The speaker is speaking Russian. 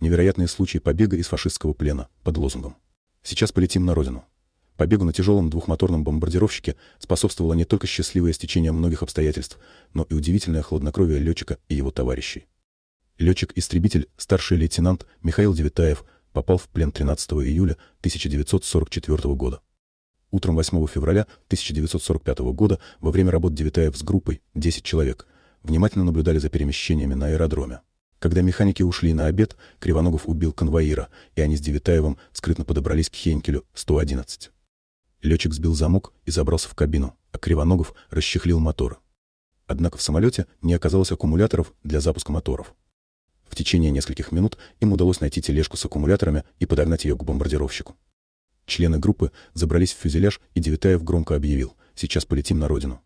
Невероятные случаи побега из фашистского плена под лозунгом. Сейчас полетим на родину. Побегу на тяжелом двухмоторном бомбардировщике способствовало не только счастливое стечение многих обстоятельств, но и удивительное хладнокровие летчика и его товарищей. Летчик-истребитель, старший лейтенант Михаил Девитаев попал в плен 13 июля 1944 года. Утром 8 февраля 1945 года во время работ Девитаев с группой 10 человек внимательно наблюдали за перемещениями на аэродроме. Когда механики ушли на обед, Кривоногов убил конвоира, и они с Девитаевым скрытно подобрались к Хенкелю 111. Летчик сбил замок и забрался в кабину, а Кривоногов расчехлил мотор. Однако в самолете не оказалось аккумуляторов для запуска моторов. В течение нескольких минут им удалось найти тележку с аккумуляторами и подогнать ее к бомбардировщику. Члены группы забрались в фюзеляж, и Девитаев громко объявил «Сейчас полетим на родину».